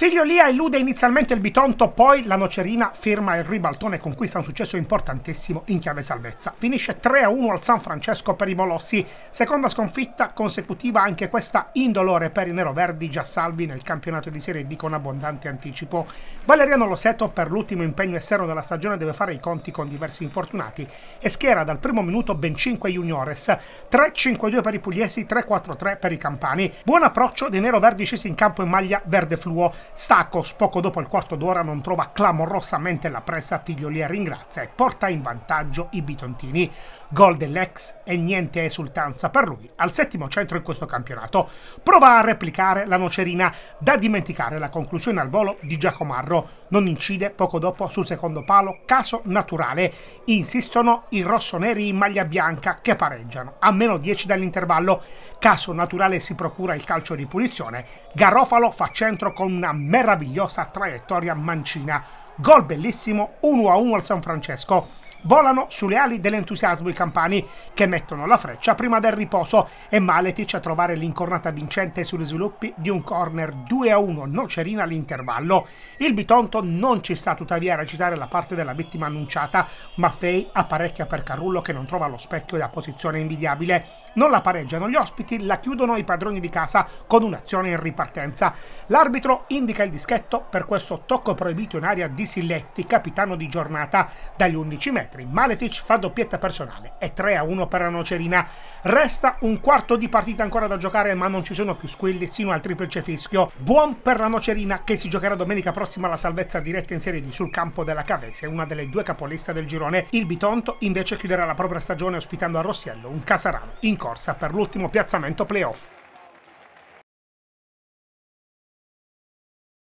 Figliolia elude inizialmente il Bitonto, poi la Nocerina firma il ribaltone e conquista un successo importantissimo in chiave salvezza. Finisce 3-1 al San Francesco per i Molossi, seconda sconfitta consecutiva anche questa indolore per i neroverdi già salvi nel campionato di Serie D con abbondante anticipo. Valeriano Loseto per l'ultimo impegno esterno della stagione deve fare i conti con diversi infortunati e schiera dal primo minuto ben 5 juniores, 3-5-2 per i pugliesi, 3-4-3 per i campani. Buon approccio dei neroverdi scesi in campo in maglia verde fluo Stacco, poco dopo il quarto d'ora non trova clamorosamente la pressa, Figliolia ringrazia e porta in vantaggio i bitontini. Gol dell'ex e niente esultanza per lui al settimo centro in questo campionato. Prova a replicare la nocerina, da dimenticare la conclusione al volo di Giacomarro. Non incide poco dopo sul secondo palo, caso naturale. Insistono i rossoneri in maglia bianca che pareggiano a meno 10 dall'intervallo. Caso naturale si procura il calcio di punizione. Garofalo fa centro con una meravigliosa traiettoria mancina. Gol bellissimo, 1-1 al San Francesco volano sulle ali dell'entusiasmo i campani che mettono la freccia prima del riposo e Maletic a trovare l'incornata vincente sugli sviluppi di un corner 2 a 1 nocerina all'intervallo. Il Bitonto non ci sta tuttavia a recitare la parte della vittima annunciata, ma Fei apparecchia per Carullo che non trova lo specchio la posizione invidiabile. Non la pareggiano gli ospiti, la chiudono i padroni di casa con un'azione in ripartenza. L'arbitro indica il dischetto per questo tocco proibito in aria di Silletti, capitano di giornata, dagli 11 metri metri. Maletic fa doppietta personale. e 3-1 a per la Nocerina. Resta un quarto di partita ancora da giocare, ma non ci sono più squilli sino al triplice fischio. Buon per la Nocerina che si giocherà domenica prossima la salvezza diretta in Serie D sul campo della Cavese, una delle due capoliste del girone. Il Bitonto invece chiuderà la propria stagione ospitando a Rossiello un Casarano in corsa per l'ultimo piazzamento playoff.